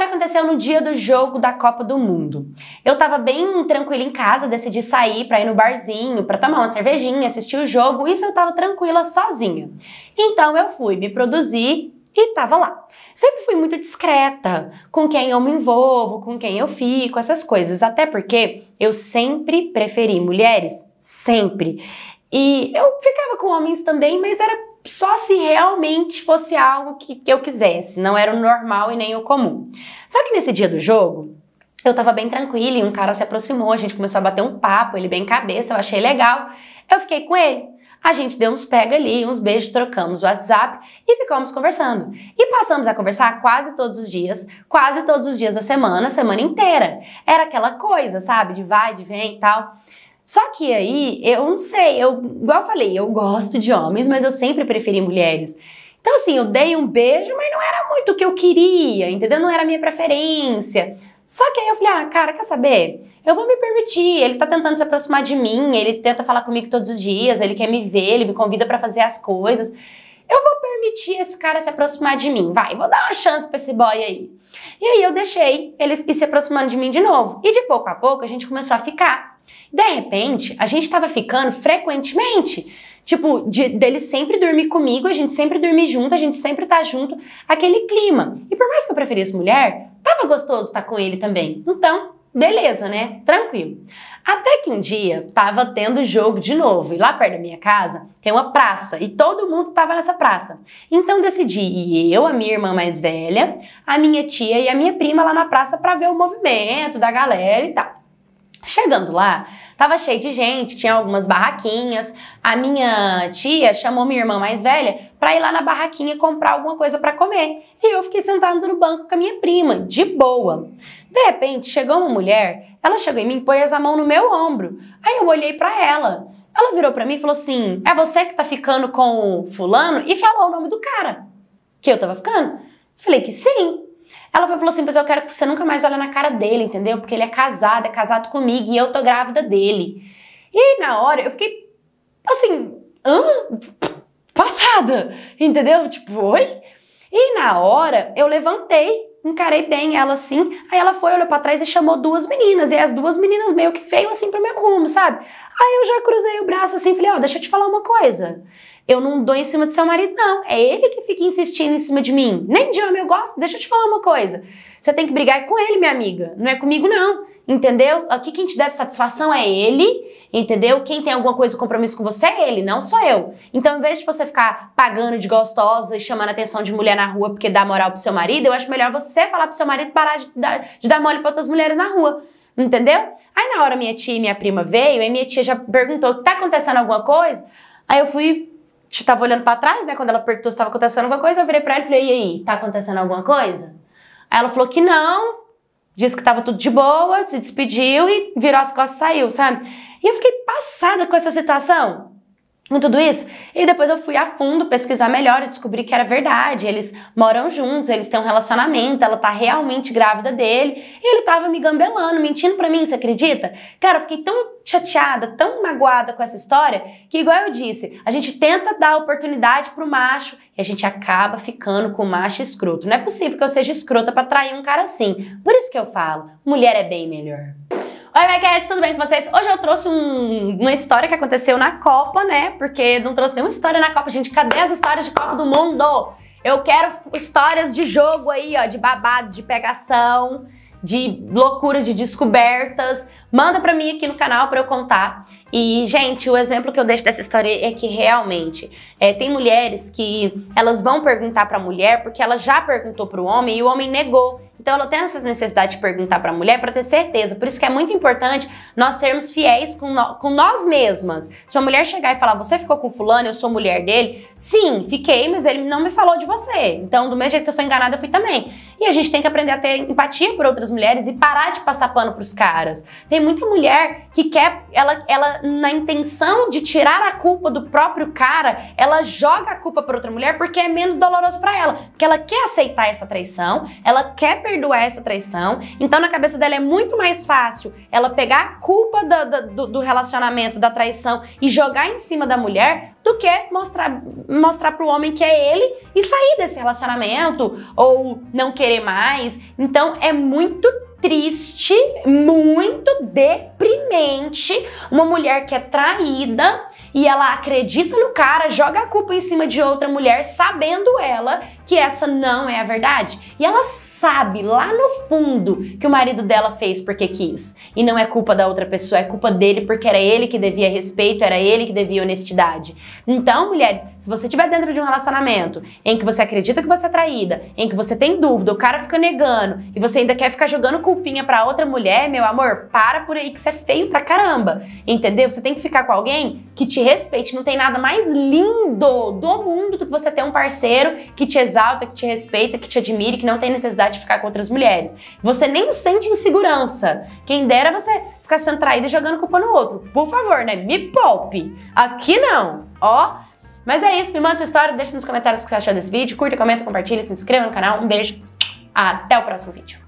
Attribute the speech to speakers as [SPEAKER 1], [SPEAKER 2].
[SPEAKER 1] história aconteceu no dia do jogo da Copa do Mundo. Eu tava bem tranquila em casa, decidi sair para ir no barzinho, para tomar uma cervejinha, assistir o jogo, isso eu tava tranquila sozinha. Então eu fui me produzir e tava lá. Sempre fui muito discreta com quem eu me envolvo, com quem eu fico, essas coisas, até porque eu sempre preferi mulheres, sempre. E eu ficava com homens também, mas era só se realmente fosse algo que, que eu quisesse, não era o normal e nem o comum. Só que nesse dia do jogo, eu tava bem tranquila e um cara se aproximou, a gente começou a bater um papo, ele bem cabeça, eu achei legal. Eu fiquei com ele. A gente deu uns pega ali, uns beijos, trocamos o WhatsApp e ficamos conversando. E passamos a conversar quase todos os dias, quase todos os dias da semana, semana inteira. Era aquela coisa, sabe, de vai, de vem e tal. Só que aí, eu não sei, eu, igual eu falei, eu gosto de homens, mas eu sempre preferi mulheres. Então, assim, eu dei um beijo, mas não era muito o que eu queria, entendeu? Não era a minha preferência. Só que aí eu falei, ah, cara, quer saber? Eu vou me permitir. Ele tá tentando se aproximar de mim, ele tenta falar comigo todos os dias, ele quer me ver, ele me convida para fazer as coisas. Eu vou permitir esse cara se aproximar de mim. Vai, vou dar uma chance pra esse boy aí. E aí eu deixei ele se aproximando de mim de novo. E de pouco a pouco a gente começou a ficar. De repente, a gente estava ficando frequentemente. Tipo, de, dele sempre dormir comigo, a gente sempre dormir junto, a gente sempre tá junto, aquele clima. E por mais que eu preferisse mulher, tava gostoso estar tá com ele também. Então, beleza, né? Tranquilo. Até que um dia tava tendo jogo de novo, e lá perto da minha casa tem uma praça, e todo mundo tava nessa praça. Então decidi ir eu, a minha irmã mais velha, a minha tia e a minha prima lá na praça para ver o movimento da galera e tal. Chegando lá, tava cheio de gente, tinha algumas barraquinhas. A minha tia chamou minha irmã mais velha para ir lá na barraquinha comprar alguma coisa para comer. E eu fiquei sentada no banco com a minha prima, de boa. De repente, chegou uma mulher, ela chegou em mim e pôs a mão no meu ombro. Aí eu olhei para ela. Ela virou para mim e falou assim: "É você que tá ficando com o fulano?" e falou o nome do cara que eu tava ficando. Falei que sim. Ela falou assim, mas eu quero que você nunca mais olhe na cara dele, entendeu? Porque ele é casado, é casado comigo e eu tô grávida dele. E aí, na hora, eu fiquei, assim, hã? Passada, entendeu? Tipo, oi? E na hora, eu levantei encarei bem ela assim. Aí ela foi, olhou para trás e chamou duas meninas. E as duas meninas meio que veio assim pro meu rumo, sabe? Aí eu já cruzei o braço assim, falei, ó, oh, deixa eu te falar uma coisa. Eu não dou em cima do seu marido, não. É ele que fica insistindo em cima de mim. Nem de homem eu gosto, deixa eu te falar uma coisa. Você tem que brigar com ele, minha amiga. Não é comigo, não. Entendeu? Aqui quem te deve satisfação é ele, entendeu? Quem tem alguma coisa, compromisso com você é ele, não sou eu. Então, em vez de você ficar pagando de gostosa e chamando a atenção de mulher na rua porque dá moral pro seu marido, eu acho melhor você falar pro seu marido parar de dar, de dar mole pra outras mulheres na rua. Entendeu? Aí na hora minha tia e minha prima veio, aí minha tia já perguntou: tá acontecendo alguma coisa? Aí eu fui eu tipo, tava olhando para trás, né? Quando ela perguntou se tava acontecendo alguma coisa, eu virei pra ela e falei: E aí, tá acontecendo alguma coisa? Aí ela falou que não. Disse que tava tudo de boa, se despediu e virou as costas e saiu, sabe? E eu fiquei passada com essa situação com tudo isso. E depois eu fui a fundo pesquisar melhor e descobri que era verdade. Eles moram juntos, eles têm um relacionamento, ela tá realmente grávida dele. E ele tava me gambelando, mentindo pra mim, você acredita? Cara, eu fiquei tão chateada, tão magoada com essa história, que igual eu disse, a gente tenta dar oportunidade pro macho e a gente acaba ficando com o macho escroto. Não é possível que eu seja escrota para trair um cara assim. Por isso que eu falo, mulher é bem melhor. Oi, Maquete, tudo bem com vocês? Hoje eu trouxe um, uma história que aconteceu na Copa, né? Porque não trouxe nenhuma história na Copa, gente. Cadê as histórias de Copa do Mundo? Eu quero histórias de jogo aí, ó, de babados, de pegação, de loucura, de descobertas. Manda pra mim aqui no canal pra eu contar. E, gente, o exemplo que eu deixo dessa história é que realmente é, tem mulheres que elas vão perguntar pra mulher porque ela já perguntou pro homem e o homem negou. Então ela tem essas necessidades de perguntar para a mulher para ter certeza. Por isso que é muito importante nós sermos fiéis com, no, com nós mesmas. Se uma mulher chegar e falar, você ficou com fulano, eu sou mulher dele, sim, fiquei, mas ele não me falou de você. Então, do mesmo jeito que eu fui enganada, eu fui também. E a gente tem que aprender a ter empatia por outras mulheres e parar de passar pano pros caras. Tem muita mulher que quer, ela, ela na intenção de tirar a culpa do próprio cara, ela joga a culpa pra outra mulher porque é menos doloroso para ela. Porque ela quer aceitar essa traição, ela quer perdoar essa traição, então na cabeça dela é muito mais fácil ela pegar a culpa do, do, do relacionamento, da traição e jogar em cima da mulher do que mostrar mostrar para o homem que é ele e sair desse relacionamento ou não querer mais. Então é muito triste, muito de deprimente uma mulher que é traída e ela acredita no cara, joga a culpa em cima de outra mulher, sabendo ela que essa não é a verdade. E ela sabe lá no fundo que o marido dela fez porque quis. E não é culpa da outra pessoa, é culpa dele porque era ele que devia respeito, era ele que devia honestidade. Então, mulheres, se você estiver dentro de um relacionamento em que você acredita que você é traída, em que você tem dúvida, o cara fica negando e você ainda quer ficar jogando culpinha para outra mulher, meu amor, para por aí que você é feio pra caramba, entendeu? Você tem que ficar com alguém que te respeite. Não tem nada mais lindo do mundo do que você ter um parceiro que te exalta, que te respeita, que te admire, que não tem necessidade de ficar com outras mulheres. Você nem sente insegurança. Quem dera você ficar sendo traída e jogando culpa no outro. Por favor, né? Me poupe. Aqui não, ó. Mas é isso, me manda sua história, deixa nos comentários o que você achou desse vídeo, curta, comenta, compartilha, se inscreva no canal. Um beijo, até o próximo vídeo.